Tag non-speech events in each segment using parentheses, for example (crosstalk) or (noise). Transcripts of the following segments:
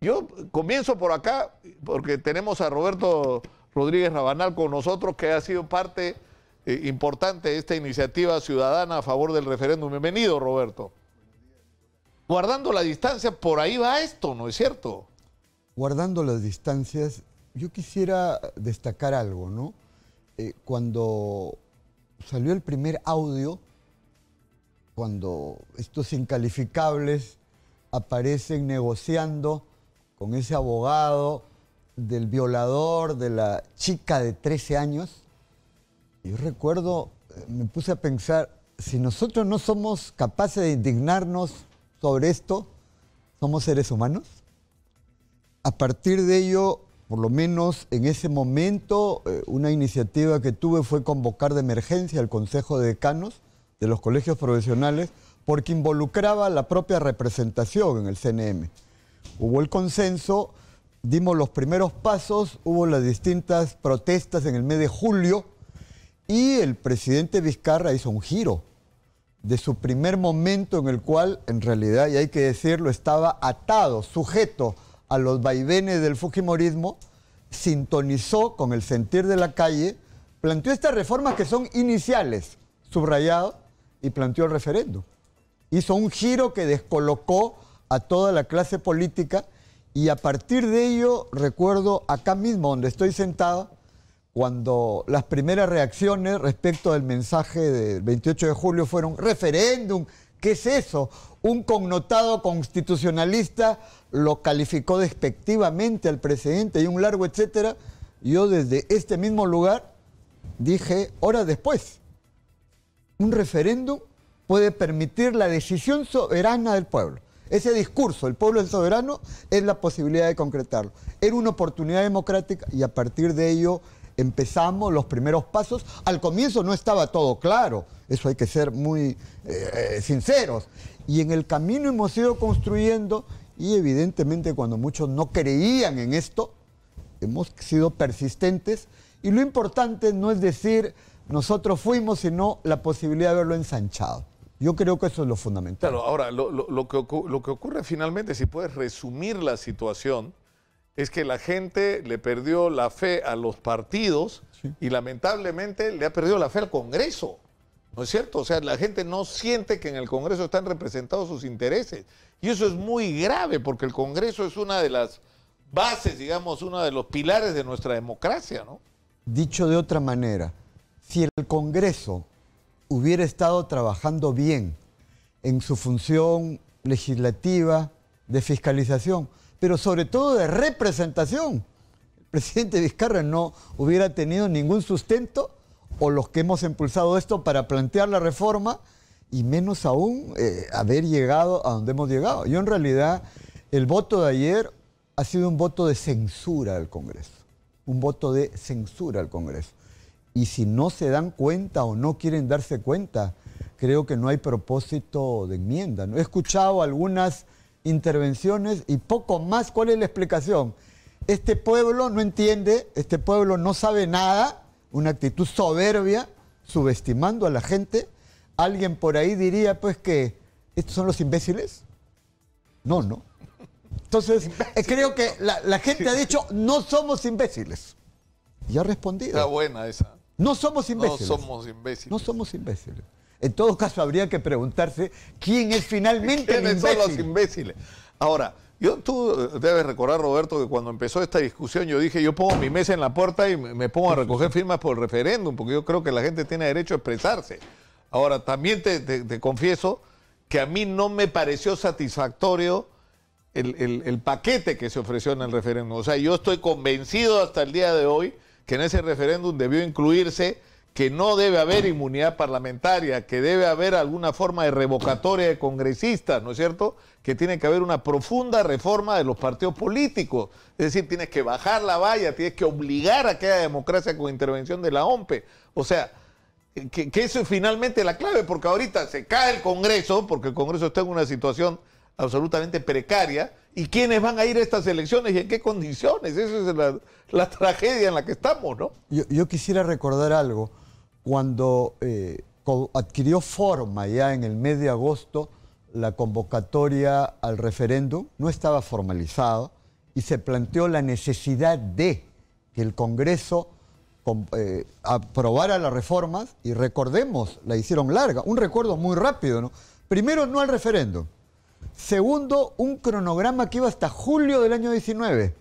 Yo comienzo por acá porque tenemos a Roberto Rodríguez Rabanal con nosotros que ha sido parte eh, importante de esta iniciativa ciudadana a favor del referéndum. Bienvenido, Roberto. Guardando la distancia, por ahí va esto, ¿no es cierto? Guardando las distancias, yo quisiera destacar algo, ¿no? Eh, cuando salió el primer audio cuando estos incalificables aparecen negociando con ese abogado del violador, de la chica de 13 años. Yo recuerdo, eh, me puse a pensar, si nosotros no somos capaces de indignarnos sobre esto, somos seres humanos. A partir de ello, por lo menos en ese momento, eh, una iniciativa que tuve fue convocar de emergencia al Consejo de Decanos de los colegios profesionales porque involucraba la propia representación en el CNM. Hubo el consenso, dimos los primeros pasos, hubo las distintas protestas en el mes de julio y el presidente Vizcarra hizo un giro de su primer momento en el cual, en realidad, y hay que decirlo, estaba atado, sujeto a los vaivenes del Fujimorismo, sintonizó con el sentir de la calle, planteó estas reformas que son iniciales, subrayado, y planteó el referéndum. Hizo un giro que descolocó a toda la clase política y a partir de ello recuerdo acá mismo donde estoy sentado, cuando las primeras reacciones respecto al mensaje del 28 de julio fueron referéndum, ¿qué es eso? Un connotado constitucionalista lo calificó despectivamente al presidente y un largo etcétera. Yo desde este mismo lugar dije horas después, un referéndum puede permitir la decisión soberana del pueblo. Ese discurso, el pueblo es soberano, es la posibilidad de concretarlo. Era una oportunidad democrática y a partir de ello empezamos los primeros pasos. Al comienzo no estaba todo claro, eso hay que ser muy eh, eh, sinceros. Y en el camino hemos ido construyendo y evidentemente cuando muchos no creían en esto, hemos sido persistentes. Y lo importante no es decir, nosotros fuimos sino la posibilidad de haberlo ensanchado. Yo creo que eso es lo fundamental. Claro, ahora, lo, que, ocurre finalmente, si puedes resumir la situación, es que la gente le perdió la fe a los partidos y lamentablemente le ha perdido la fe al Congreso. ¿No es cierto? O sea, la gente no siente que en el Congreso están representados sus intereses. Y eso es muy grave porque el Congreso es una de las bases, digamos, uno de los pilares de nuestra democracia, ¿no? Dicho de otra manera, si el Congreso hubiera estado trabajando bien en su función legislativa, de fiscalización, pero sobre todo de representación, el presidente Vizcarra no hubiera tenido ningún sustento o los que hemos impulsado esto para plantear la reforma y menos aún eh, haber llegado a donde hemos llegado. Yo en realidad el voto de ayer ha sido un voto de censura al Congreso, un voto de censura al Congreso. Y si no se dan cuenta o no quieren darse cuenta, creo que no hay propósito de enmienda. He escuchado algunas intervenciones y poco más. ¿Cuál es la explicación? Este pueblo no entiende, este pueblo no sabe nada, una actitud soberbia, subestimando a la gente. Alguien por ahí diría pues que estos son los imbéciles. No, no. Entonces, eh, creo que la, la gente ha dicho, no somos imbéciles. Y ha respondido. Está buena esa. No somos imbéciles. No somos imbéciles. No somos imbéciles. En todo caso, habría que preguntarse quién es finalmente el imbécil? son los imbéciles? Ahora, yo, tú eh, debes recordar, Roberto, que cuando empezó esta discusión yo dije, yo pongo mi mesa en la puerta y me pongo a recoger firmas por el referéndum, porque yo creo que la gente tiene derecho a expresarse. Ahora, también te, confieso que a mí no me pareció satisfactorio el, el paquete que se ofreció en el referéndum. O sea, yo estoy convencido hasta el día de hoy que en ese referéndum debió incluirse que no debe haber inmunidad parlamentaria, que debe haber alguna forma de revocatoria de congresistas, ¿no es cierto? Que tiene que haber una profunda reforma de los partidos políticos. Es decir, tienes que bajar la valla, tienes que obligar a que haya democracia con intervención de la OMPE. O sea, que, que eso es finalmente la clave, porque ahorita se cae el Congreso, porque el Congreso está en una situación absolutamente precaria. ¿Y quiénes van a ir a estas elecciones y en qué condiciones? Esa es la, tragedia en la que estamos, ¿no? Yo, quisiera recordar algo. Cuando eh, adquirió forma ya en el mes de agosto la convocatoria al referéndum, no estaba formalizado y se planteó la necesidad de que el Congreso eh, aprobara las reformas y recordemos, la hicieron larga, un recuerdo muy rápido, ¿no? Primero no al referéndum, Segundo, un cronograma que iba hasta julio del año 19.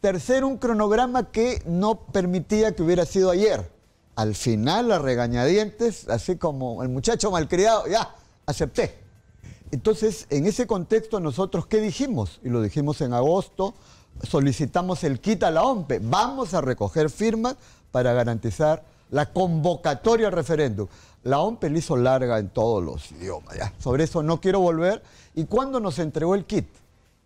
Tercero, un cronograma que no permitía que hubiera sido ayer. Al final, a regañadientes, así como el muchacho malcriado, ya, acepté. Entonces, en ese contexto, nosotros, ¿qué dijimos? Y lo dijimos en agosto, solicitamos el quita a la OMPE. Vamos a recoger firmas para garantizar la convocatoria al referéndum. La OMP le hizo larga en todos los idiomas. ¿ya? Sobre eso no quiero volver. ¿Y cuándo nos entregó el kit?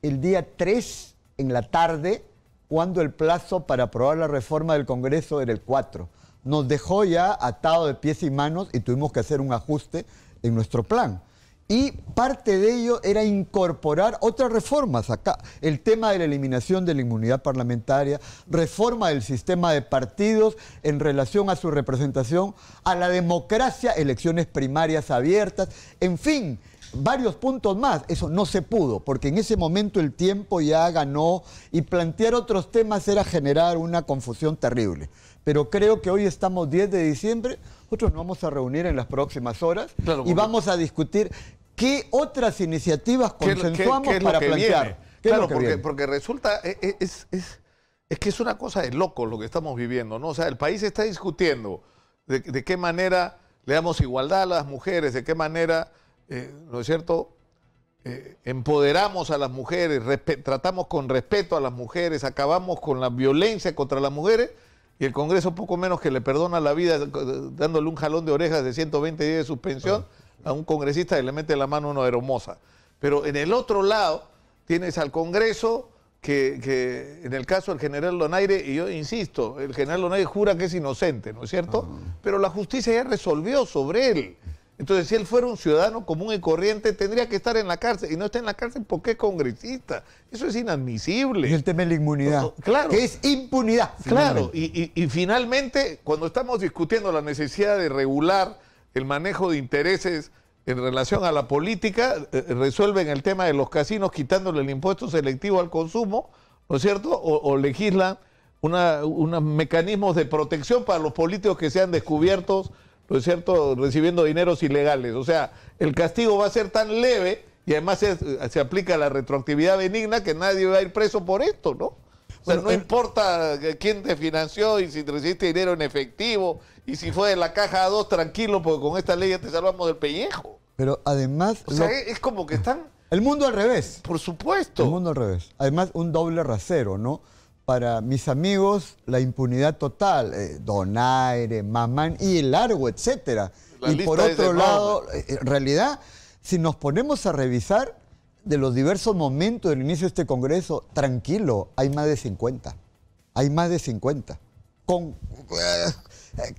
El día 3 en la tarde, cuando el plazo para aprobar la reforma del Congreso era el 4. Nos dejó ya atado de pies y manos y tuvimos que hacer un ajuste en nuestro plan. Y parte de ello era incorporar otras reformas acá. El tema de la eliminación de la inmunidad parlamentaria, reforma del sistema de partidos en relación a su representación, a la democracia, elecciones primarias abiertas, en fin, varios puntos más. Eso no se pudo, porque en ese momento el tiempo ya ganó y plantear otros temas era generar una confusión terrible. Pero creo que hoy estamos 10 de diciembre, nosotros nos vamos a reunir en las próximas horas y vamos a discutir qué otras iniciativas consensuamos para plantear. Claro, porque, resulta, e, e, es, es, que es una cosa de loco lo que estamos viviendo, ¿no? O sea, el país está discutiendo de, de qué manera le damos igualdad a las mujeres, de qué manera eh, ¿no es cierto? Eh, empoderamos a las mujeres, tratamos con respeto a las mujeres, acabamos con la violencia contra las mujeres y el Congreso poco menos que le perdona la vida eh, dándole un jalón de orejas de 120 días de suspensión a un congresista y le mete la mano una hermosa. Pero en el otro lado tienes al Congreso que, en el caso del general Donaire, y yo insisto, el general Donaire jura que es inocente, ¿no es cierto? Pero la justicia ya resolvió sobre él. Entonces, si él fuera un ciudadano común y corriente, tendría que estar en la cárcel. Y no está en la cárcel porque es congresista. Eso es inadmisible. Y el tema de la inmunidad. claro. Que es impunidad. Claro. Y, finalmente, cuando estamos discutiendo la necesidad de regular el manejo de intereses en relación a la política, eh, eh, resuelven el tema de los casinos quitándole el impuesto selectivo al consumo, ¿no es cierto? O, legislan unos mecanismos de protección para los políticos que sean descubiertos ¿no es cierto?, recibiendo dineros ilegales. O sea, el castigo va a ser tan leve y además se, aplica la retroactividad benigna que nadie va a ir preso por esto, ¿no? O sea, no eh, importa eh, quién te financió y si te recibiste dinero en efectivo y si fue de la caja a dos, tranquilo, porque con esta ley ya te salvamos del pellejo. Pero además... O sea, es como que están... El mundo al revés. Por supuesto. El mundo al revés. Además, un doble rasero, ¿no? para mis amigos la impunidad total, eh, Donaire, Mamán y el largo, etcétera. y por otro lado, eh, en realidad, si nos ponemos a revisar de los diversos momentos del inicio de este Congreso, tranquilo, hay más de 50. Hay más de 50. Con eh,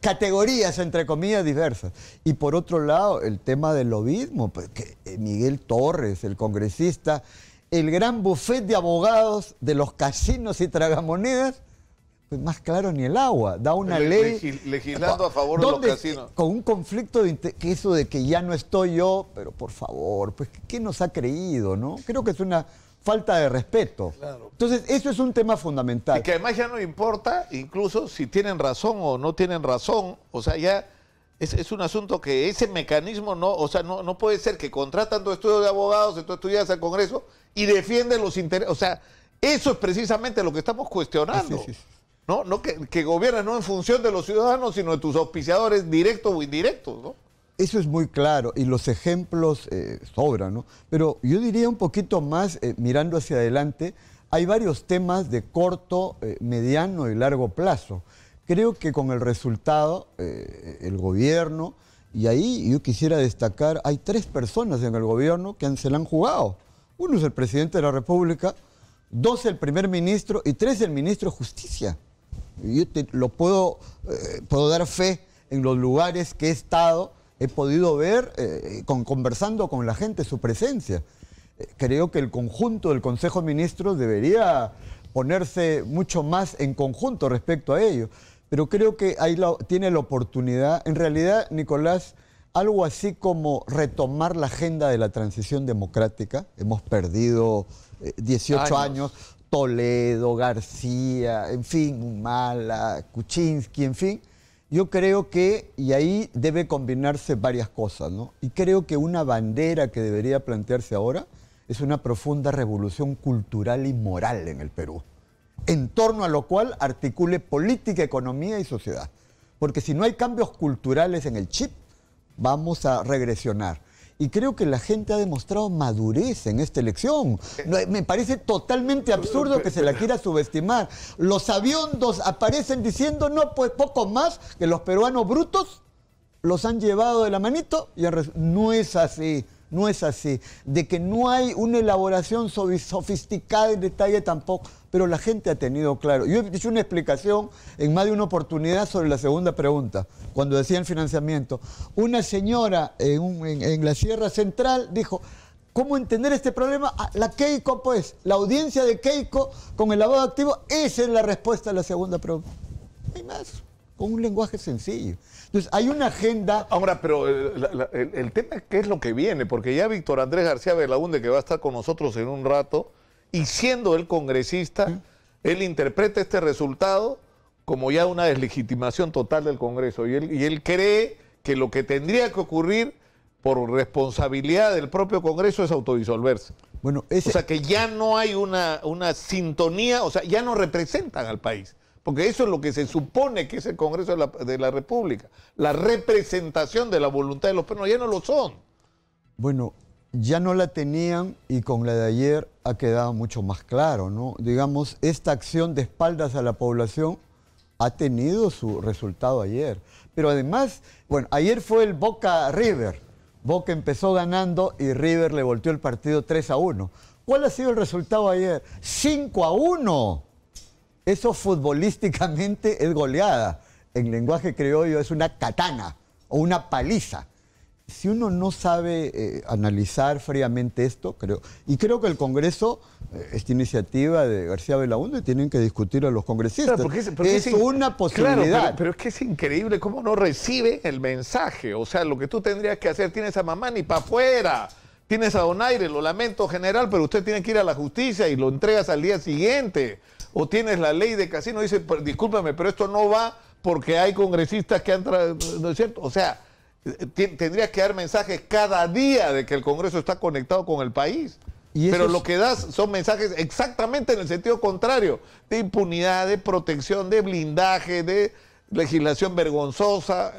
categorías, entre comillas, diversas. Y por otro lado, el tema del lobismo, pues, que Miguel Torres, el congresista, el gran buffet de abogados de los casinos y tragamonedas, pues más claro ni el agua. Da una ley. legislando a favor de los casinos. Con un conflicto de que eso de que ya no estoy yo, pero por favor, pues ¿qué nos ha creído, no? Creo que es una falta de respeto. Entonces, eso es un tema fundamental. Y que además ya no importa incluso si tienen razón o no tienen razón. O sea, ya es, un asunto que ese mecanismo no, o sea, no, puede ser que contratan tu estudio de abogados, tú estudias al Congreso y defienden los intereses. O sea, eso es precisamente lo que estamos cuestionando. No, no que, que no en función de los ciudadanos, sino de tus auspiciadores directos o indirectos, ¿no? Eso es muy claro y los ejemplos eh, sobran, ¿no? Pero yo diría un poquito más, eh, mirando hacia adelante, hay varios temas de corto, eh, mediano y largo plazo. Creo que con el resultado, eh, el gobierno, y ahí yo quisiera destacar, hay tres personas en el gobierno que se la han jugado. Uno es el presidente de la República, dos el primer ministro y tres el ministro de Justicia. Yo lo puedo, eh, puedo dar fe en los lugares que he estado, he podido ver, eh, conversando con la gente, su presencia. creo que el conjunto del Consejo de Ministros debería ponerse mucho más en conjunto respecto a ello pero creo que ahí tiene la oportunidad. En realidad, Nicolás, algo así como retomar la agenda de la transición democrática. Hemos perdido 18 eh, años. Toledo, García, en fin, Mala, Kuczynski, en fin. Yo creo que, y ahí debe combinarse varias cosas, ¿no? Y creo que una bandera que debería plantearse ahora es una profunda revolución cultural y moral en el Perú en torno a lo cual articule política, economía y sociedad. Porque si no hay cambios culturales en el chip, vamos a regresionar. Y creo que la gente ha demostrado madurez en esta elección. Me parece totalmente absurdo que se la quiera subestimar. Los aviondos aparecen diciendo, no, pues poco más que los peruanos brutos los han llevado de la manito y no es así no es así. De que no hay una elaboración sofisticada en detalle tampoco, pero la gente ha tenido claro. Yo he hecho una explicación en más de una oportunidad sobre la segunda pregunta, cuando decía el financiamiento. Una señora en, la Sierra Central dijo, ¿Cómo entender este problema? Ah, la Keiko, pues, la audiencia de Keiko con el lavado activo, esa es la respuesta a la segunda pregunta. hay más con un lenguaje sencillo. Entonces, hay una agenda... Ahora, pero eh, el, tema es qué es lo que viene, porque ya Víctor Andrés García Belaunde, que va a estar con nosotros en un rato, y siendo el congresista, él interpreta este resultado como ya una deslegitimación total del Congreso, y él, y él cree que lo que tendría que ocurrir por responsabilidad del propio Congreso es autodisolverse. Bueno, O sea que ya no hay una, una sintonía, o sea, ya no representan al país porque eso es lo que se supone que es el Congreso de la, República, la representación de la voluntad de los pueblos ya no lo son. Bueno, ya no la tenían y con la de ayer ha quedado mucho más claro, ¿no? Digamos, esta acción de espaldas a la población ha tenido su resultado ayer. Pero además, bueno, ayer fue el Boca River. Boca empezó ganando y River le volteó el partido 3 a 1. ¿Cuál ha sido el resultado ayer? 5 a 1. Eso futbolísticamente es goleada. En lenguaje criollo es una katana o una paliza. Si uno no sabe eh, analizar fríamente esto, creo, y creo que el Congreso, eh, esta iniciativa de García Belaúnde, tienen que discutir a los congresistas. es, una posibilidad. pero, es que es increíble cómo no recibe el mensaje. O sea, lo que tú tendrías que hacer, tienes a mamá ni para afuera tienes a Donaire, lo lamento general, pero usted tiene que ir a la justicia y lo entregas al día siguiente o tienes la ley de casino, dice, discúlpame, pero esto no va porque hay congresistas que han ¿no es cierto? O sea, eh, tendrías que dar mensajes cada día de que el Congreso está conectado con el país. pero lo que das son mensajes exactamente en el sentido contrario, de impunidad, de protección, de blindaje, de legislación vergonzosa.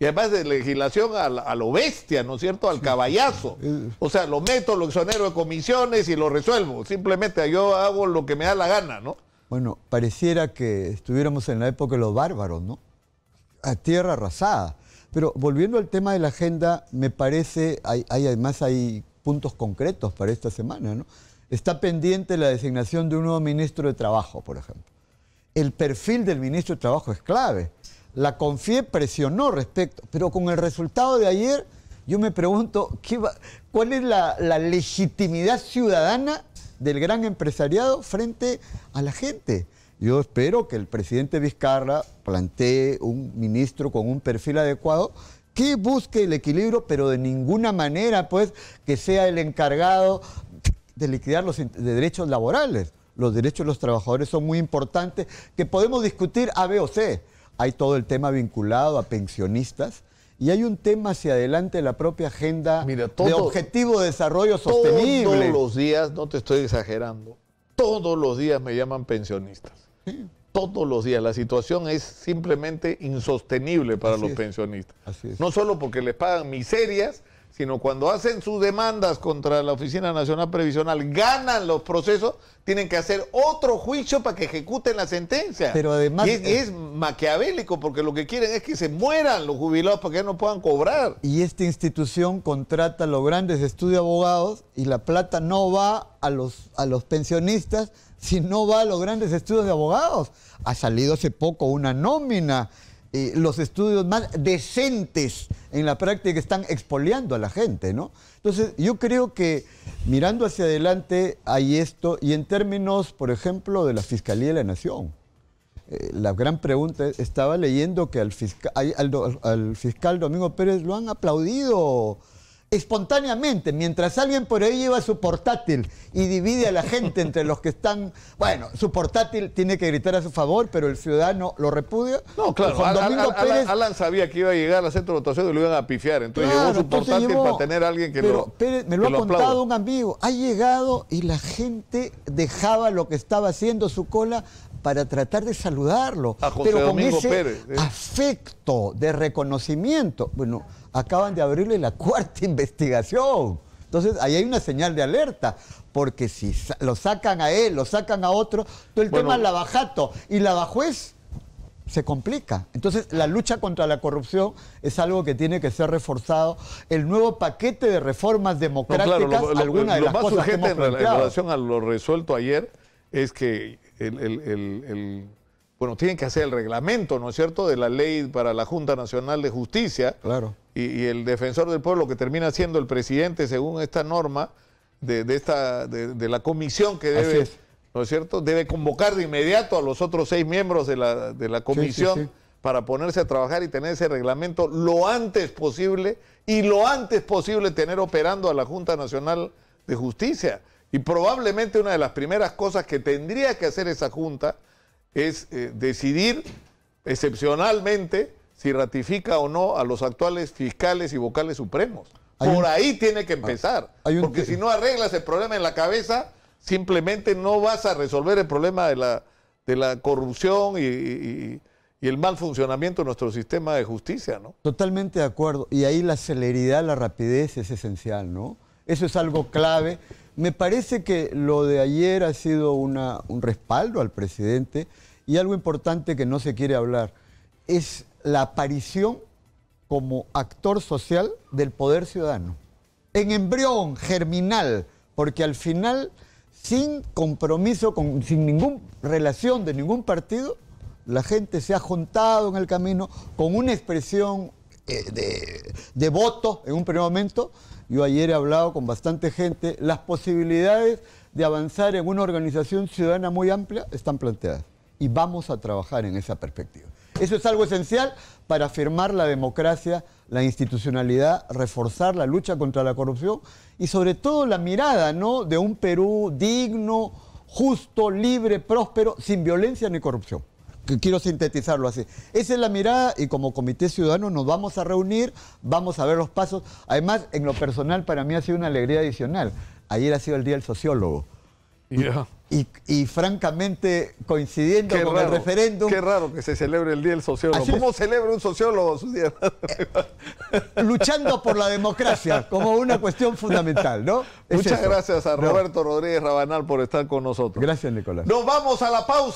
Y además de legislación a, a lo bestia, ¿no es cierto? Al caballazo. O sea, lo meto, lo exonero de comisiones y lo resuelvo. Simplemente yo hago lo que me da la gana, ¿no? Bueno, pareciera que estuviéramos en la época de los bárbaros, ¿no? A tierra arrasada. Pero volviendo al tema de la agenda, me parece, hay, además hay puntos concretos para esta semana, ¿no? Está pendiente la designación de un nuevo ministro de Trabajo, por ejemplo. El perfil del ministro de Trabajo es clave. La confié presionó respecto, pero con el resultado de ayer, yo me pregunto, ¿qué ¿cuál es la legitimidad ciudadana del gran empresariado frente a la gente. Yo espero que el presidente Vizcarra plantee un ministro con un perfil adecuado que busque el equilibrio, pero de ninguna manera, pues, que sea el encargado de liquidar los derechos laborales. Los derechos de los trabajadores son muy importantes, que podemos discutir A, B o C. Hay todo el tema vinculado a pensionistas, y hay un tema hacia adelante de la propia agenda de objetivo de desarrollo sostenible. Todos los días, no te estoy exagerando, todos los días me llaman pensionistas. Todos los días. La situación es simplemente insostenible para los pensionistas. No solo porque les pagan miserias, sino cuando hacen sus demandas contra la Oficina Nacional Previsional, ganan los procesos, tienen que hacer otro juicio para que ejecuten la sentencia. Pero además... Eh, es, maquiavélico porque lo que quieren es que se mueran los jubilados para que no puedan cobrar. Y esta institución contrata a los grandes estudios de abogados y la plata no va a los, a los pensionistas, sino va a los grandes estudios de abogados. Ha salido hace poco una nómina eh, los estudios más decentes en la práctica están expoliando a la gente, ¿no? Entonces, yo creo que mirando hacia adelante hay esto, y en términos, por ejemplo, de la Fiscalía de la Nación. Eh, la gran pregunta estaba leyendo que al, al fiscal Domingo Pérez lo han aplaudido espontáneamente, mientras alguien por ahí lleva su portátil y divide a la gente entre los que están, bueno, su portátil tiene que gritar a su favor, pero el ciudadano lo repudia. No, claro, Alan, sabía que iba a llegar al centro de votación y lo iban a pifiar, entonces llevó su portátil para tener a alguien que lo me lo ha contado un amigo, ha llegado y la gente dejaba lo que estaba haciendo su cola para tratar de saludarlo, pero con ese eh. afecto de reconocimiento. Bueno, acaban de abrirle la (laughs) cuarta investigación. Entonces, ahí hay una señal de alerta, porque si lo sacan a él, lo sacan a otro, todo el tema la bajato y la bajuez se complica. Entonces, la lucha contra la corrupción es algo que tiene que ser reforzado. El nuevo paquete de reformas democráticas, alguna de las cosas que en relación a lo resuelto ayer es que el, bueno, tienen que hacer el reglamento, ¿no es cierto?, de la ley para la Junta Nacional de Justicia. Claro. Y, el defensor del pueblo que termina siendo el presidente según esta norma de, de esta, de, la comisión que debe, ¿no es cierto?, debe convocar de inmediato a los otros seis miembros de la, de la comisión. para ponerse a trabajar y tener ese reglamento lo antes posible y lo antes posible tener operando a la Junta Nacional de Justicia. Y probablemente una de las primeras cosas que tendría que hacer esa Junta es eh, decidir excepcionalmente si ratifica o no a los actuales fiscales y vocales supremos. Por ahí tiene que ah, empezar. Porque si no arreglas el problema en la cabeza, simplemente no vas a resolver el problema de la, de la corrupción y, y, el mal funcionamiento de nuestro sistema de justicia, ¿no? Totalmente de acuerdo. Y ahí la celeridad, la rapidez es esencial, ¿no? Eso es algo clave. Me parece que lo de ayer ha sido un respaldo al presidente y algo importante que no se quiere hablar es la aparición como actor social del poder ciudadano. En embrión, germinal, porque al final, sin compromiso, sin ninguna relación de ningún partido, la gente se ha juntado en el camino con una expresión eh, de, voto en un primer momento. Yo ayer he hablado con bastante gente. Las posibilidades de avanzar en una organización ciudadana muy amplia están planteadas y vamos a trabajar en esa perspectiva. Eso es algo esencial para afirmar la democracia, la institucionalidad, reforzar la lucha contra la corrupción y sobre todo la mirada ¿no? de un Perú digno, justo, libre, próspero, sin violencia ni corrupción quiero sintetizarlo así. Esa es la mirada y como Comité Ciudadano nos vamos a reunir, vamos a ver los pasos. Además, en lo personal para mí ha sido una alegría adicional. Ayer ha sido el Día del Sociólogo. Y, francamente, coincidiendo con el referéndum. Qué raro que se celebre el Día del Sociólogo. ¿Cómo celebra un sociólogo su día? (laughs) luchando por la democracia como una cuestión fundamental, ¿no? Muchas gracias a Roberto Rodríguez Rabanal por estar con nosotros. Gracias, Nicolás. Nos vamos a la pausa.